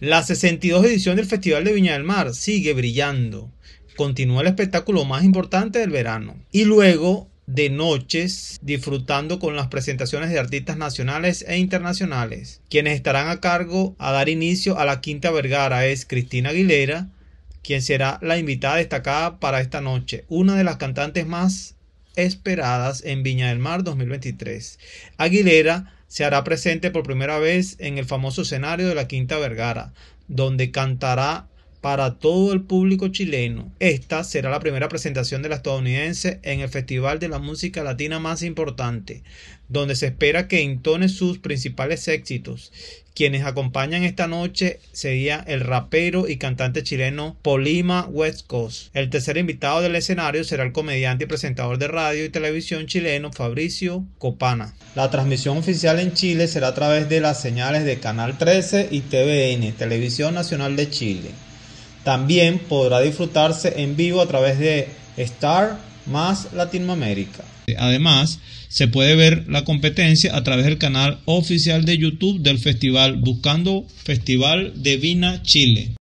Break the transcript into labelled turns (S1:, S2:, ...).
S1: La 62 edición del Festival de Viña del Mar sigue brillando. Continúa el espectáculo más importante del verano. Y luego de noches disfrutando con las presentaciones de artistas nacionales e internacionales. Quienes estarán a cargo a dar inicio a la Quinta Vergara es Cristina Aguilera, quien será la invitada destacada para esta noche, una de las cantantes más esperadas en Viña del Mar 2023. Aguilera se hará presente por primera vez en el famoso escenario de la Quinta Vergara, donde cantará para todo el público chileno. Esta será la primera presentación de la estadounidense en el Festival de la Música Latina más importante, donde se espera que entone sus principales éxitos. Quienes acompañan esta noche sería el rapero y cantante chileno Polima West Coast. El tercer invitado del escenario será el comediante y presentador de radio y televisión chileno Fabricio Copana. La transmisión oficial en Chile será a través de las señales de Canal 13 y TVN, Televisión Nacional de Chile. También podrá disfrutarse en vivo a través de Star más Latinoamérica. Además, se puede ver la competencia a través del canal oficial de YouTube del festival, buscando Festival de Vina Chile.